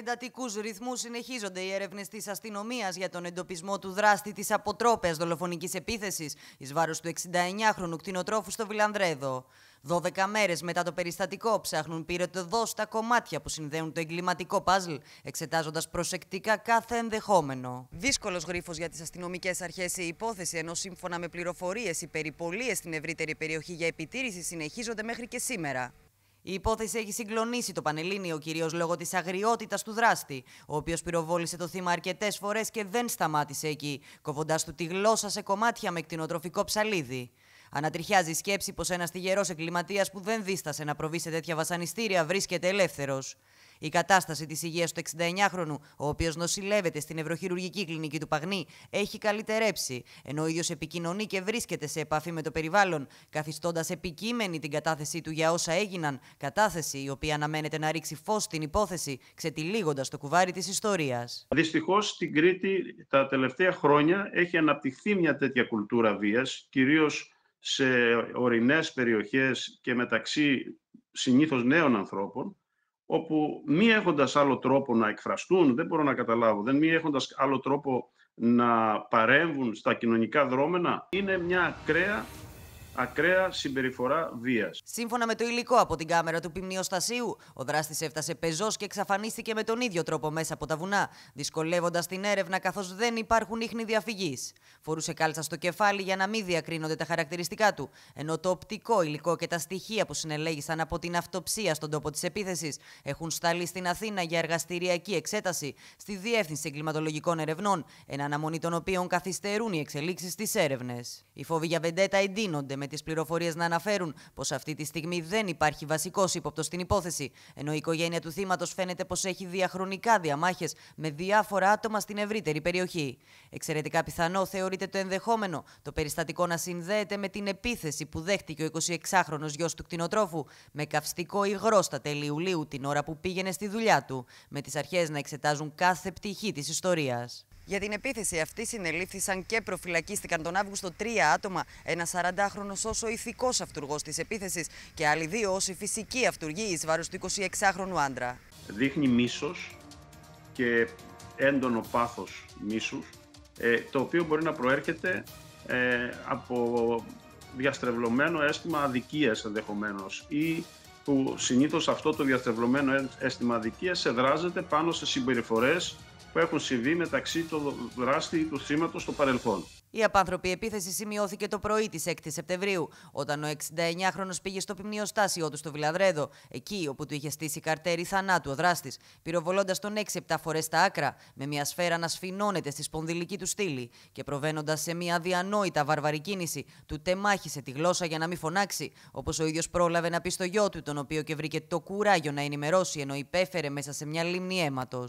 εντατικούς ρυθμούς συνεχίζονται οι έρευνες της αστυνομίας για τον εντοπισμό του δράστη της αποτρόπαια δολοφονικής επίθεσης εις βάρος του 69χρονου κτηνοτρόφου στο Βιλανδρέδο. 12 μέρες μετά το περιστατικό, ψάχνουν πυρετοδό στα κομμάτια που συνδέουν το εγκληματικό παζλ, εξετάζοντας προσεκτικά κάθε ενδεχόμενο. Δύσκολος γρίφος για τις αστυνομικές αρχές η υπόθεση, ενώ σύμφωνα με πληροφορίες, οι περιπολίες στην ευρύτερη περιοχή για επιτήρηση συνεχίζονται μέχρι και σήμερα. Η υπόθεση έχει συγκλονίσει το Πανελλήνιο κυρίως λόγω της αγριότητας του δράστη, ο οποίος πυροβόλησε το θύμα αρκετές φορές και δεν σταμάτησε εκεί, κοβοντά του τη γλώσσα σε κομμάτια με κτηνοτροφικό ψαλίδι. Ανατριχιάζει η σκέψη πως ένας τυχερός εγκληματίας που δεν δίστασε να προβεί σε τέτοια βασανιστήρια βρίσκεται ελεύθερος. Η κατάσταση της υγείας του 69χρονου, ο οποίος νοσηλεύεται στην Ευρωχειρουργική Κλινική του Παγνή, έχει καλυτερέψει, ενώ ο ίδιος επικοινωνεί και βρίσκεται σε επαφή με το περιβάλλον, καθιστώντας επικείμενη την κατάθεσή του για όσα έγιναν, κατάθεση η οποία αναμένεται να ρίξει φως στην υπόθεση, ξετυλίγοντας το κουβάρι της ιστορίας. Δυστυχώς στην Κρήτη τα τελευταία χρόνια έχει αναπτυχθεί μια τέτοια κουλτούρα βίας, κυρίως σε ορεινές περιοχές και μεταξύ συνήθως νέων ανθρώπων όπου μη έχοντας άλλο τρόπο να εκφραστούν, δεν μπορώ να καταλάβω, δεν μη έχοντας άλλο τρόπο να παρέμβουν στα κοινωνικά δρόμενα, είναι μια ακραία ακραία συμπεριφορά βίας. Σύμφωνα με το υλικό από την κάμερα του πυμνιοστασίου, ο δράστης έφτασε πεζός και εξαφανίστηκε με τον ίδιο τρόπο μέσα από τα βουνά, δυσκολεύοντας την έρευνα καθώς δεν υπάρχουν ίχνη διαφυγής. Φορούσε κάλτσα στο κεφάλι για να μην διακρίνονται τα χαρακτηριστικά του, ενώ το οπτικό υλικό και τα στοιχεία που συνελέγησαν από την αυτοψία στον τόπο της επίθεσης έχουν σταλεί στην Αθήνα για εργαστηριακή εξέταση στη Διεύθυνση Εγκληματολογικών Ερευνών, εν αναμονή των οποίων καθυστερούν οι εξελίξεις τη έρευνες. Οι φόβοι για βεντέτα εντείνονται με τις πληροφορίες να αναφέρουν πως αυτή τη στιγμή δεν υπάρχει βασικός ύποπτος στην υπόθεση, ενώ η οικογένεια του θύματος φαίνεται πως έχει διαχρονικά διαμάχες με διάφορα άτομα στην ευρύτερη περιοχή. Εξαιρετικά πιθανό θεωρείται το ενδεχόμενο το περιστατικό να συνδέεται με την επίθεση που δέχτηκε ο 26χρονο γιος του κτηνοτρόφου με καυστικό υγρό στα τέλη Ιουλίου την ώρα που πήγαινε στη δουλειά του, με τις αρχές να εξετάζουν κάθε πτυχή της ιστορίας. Για την επίθεση αυτή συνελήφθησαν και προφυλακίστηκαν τον Αύγουστο τρία άτομα, ένα 40χρονο όσο ηθικός αυτούργος της επίθεσης και άλλοι δύο όσοι φυσική αυτούργοι εις βάρος του 26χρονου άντρα. Δείχνει μίσος και έντονο πάθος μίσους, ε, το οποίο μπορεί να προέρχεται ε, από διαστρεβλωμένο αίσθημα αδικίας ενδεχομένως ή που συνήθως αυτό το διαστρεβλωμένο αίσθημα σε εδράζεται πάνω σε συμπεριφορές που έχουν συμβεί μεταξύ του δράστη ή του θύματος στο παρελθόν. Η απάνθρωπη επίθεση σημειώθηκε το πρωί της 6η Σεπτεμβρίου, όταν ο 69χρονο πήγε στο ποιμνιοστάσιό του στο Βιλαδρέδο, εκεί όπου του είχε στήσει καρτέρι θανάτου ο δράστης, πυροβολώντας τον 6-7 φορέ στα άκρα, με μια σφαίρα να σφινώνεται στη σπονδυλική του στήλη και προβαίνοντας σε μια διανόητα βαρβαρή κίνηση, του τεμάχησε τη γλώσσα για να μην φωνάξει, όπως ο ίδιος πρόλαβε να πει στο γιο του, τον οποίο και βρήκε το κουράγιο να ενημερώσει, ενώ υπέφερε μέσα σε μια λίμνη αίματος.